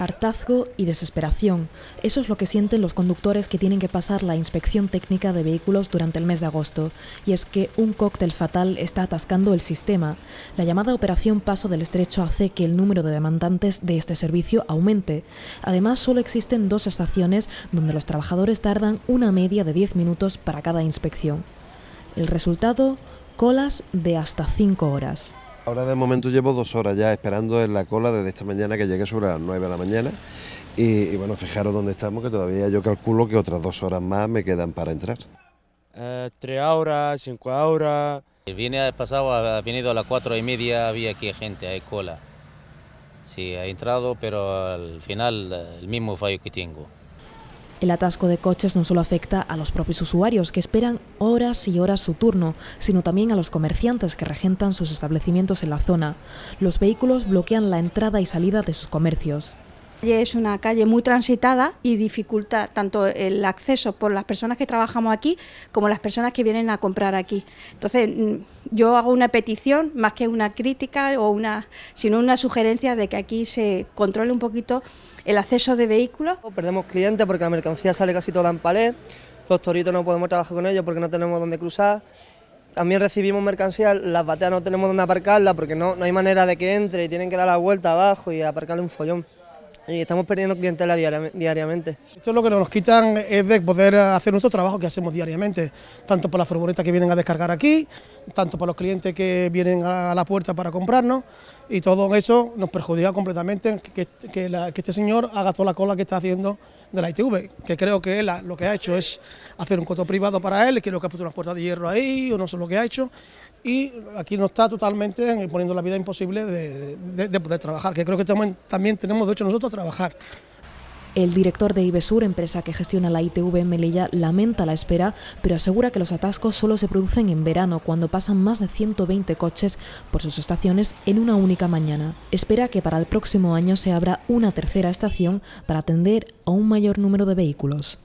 hartazgo y desesperación. Eso es lo que sienten los conductores que tienen que pasar la inspección técnica de vehículos durante el mes de agosto. Y es que un cóctel fatal está atascando el sistema. La llamada operación Paso del Estrecho hace que el número de demandantes de este servicio aumente. Además, solo existen dos estaciones donde los trabajadores tardan una media de 10 minutos para cada inspección. El resultado, colas de hasta 5 horas. Ahora de momento llevo dos horas ya esperando en la cola desde esta mañana que llegue sobre las 9 de la mañana. Y, bueno, fijaros dónde estamos, que todavía yo calculo que otras dos horas más me quedan para entrar. Eh, tres horas, cinco horas. El eh, viernes pasado ha venido a las cuatro y media, había aquí gente, hay cola. Sí, ha entrado, pero al final eh, el mismo fallo que tengo. El atasco de coches no solo afecta a los propios usuarios que esperan horas y horas su turno, sino también a los comerciantes que regentan sus establecimientos en la zona. Los vehículos bloquean la entrada y salida de sus comercios. Es una calle muy transitada y dificulta tanto el acceso por las personas que trabajamos aquí como las personas que vienen a comprar aquí. Entonces, mm, yo hago una petición más que una crítica o una, sino una sugerencia de que aquí se controle un poquito el acceso de vehículos. Perdemos clientes porque la mercancía sale casi toda en pared. los toritos no podemos trabajar con ellos porque no tenemos donde cruzar. También recibimos mercancía, las bateas no tenemos donde aparcarlas porque no, no hay manera de que entre y tienen que dar la vuelta abajo y aparcarle un follón y estamos perdiendo clientela diariamente. Esto lo que nos quitan es de poder hacer nuestro trabajo que hacemos diariamente, tanto por las furgonetas que vienen a descargar aquí, tanto para los clientes que vienen a la puerta para comprarnos, y todo eso nos perjudica completamente que, que, este señor haga toda la cola que está haciendo de la ITV, que creo que lo que ha hecho es hacer un coto privado para él, lo que ha puesto unas puertas de hierro ahí, o no sé lo que ha hecho, y aquí nos está totalmente poniendo la vida imposible de, de poder trabajar, que creo que también tenemos derecho nosotros a trabajar. El director de Ibesur, empresa que gestiona la ITV en Melilla, lamenta la espera, pero asegura que los atascos solo se producen en verano, cuando pasan más de 120 coches por sus estaciones en una única mañana. Espera que para el próximo año se abra una tercera estación para atender a un mayor número de vehículos.